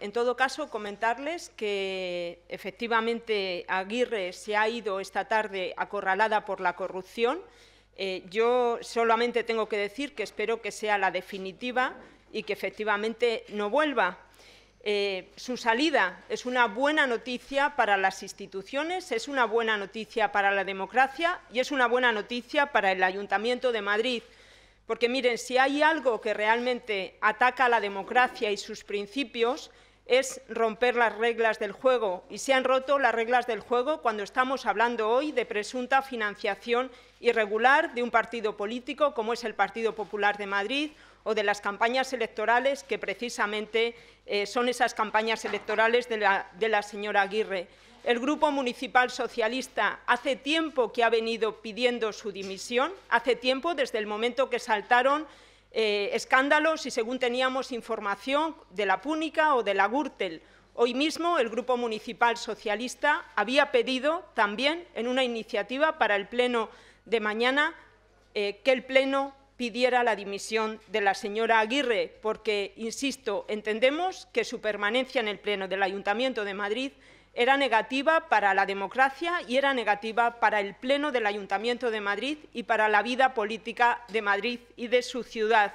En todo caso, comentarles que efectivamente Aguirre se ha ido esta tarde acorralada por la corrupción. Eh, yo solamente tengo que decir que espero que sea la definitiva y que efectivamente no vuelva. Eh, su salida es una buena noticia para las instituciones, es una buena noticia para la democracia y es una buena noticia para el Ayuntamiento de Madrid. Porque miren, si hay algo que realmente ataca a la democracia y sus principios, es romper las reglas del juego. Y se han roto las reglas del juego cuando estamos hablando hoy de presunta financiación irregular de un partido político como es el Partido Popular de Madrid o de las campañas electorales que precisamente eh, son esas campañas electorales de la señora Aguirre. El Grupo Municipal Socialista hace tiempo que ha venido pidiendo su dimisión, hace tiempo desde el momento que saltaron eh, escándalos y según teníamos información de la Púnica o de la Gürtel. Hoy mismo el Grupo Municipal Socialista había pedido también en una iniciativa para el Pleno de mañana eh, que el Pleno pidiera la dimisión de la señora Aguirre, porque, insisto, entendemos que su permanencia en el Pleno del Ayuntamiento de Madrid era negativa para la democracia y era negativa para el Pleno del Ayuntamiento de Madrid y para la vida política de Madrid y de su ciudad.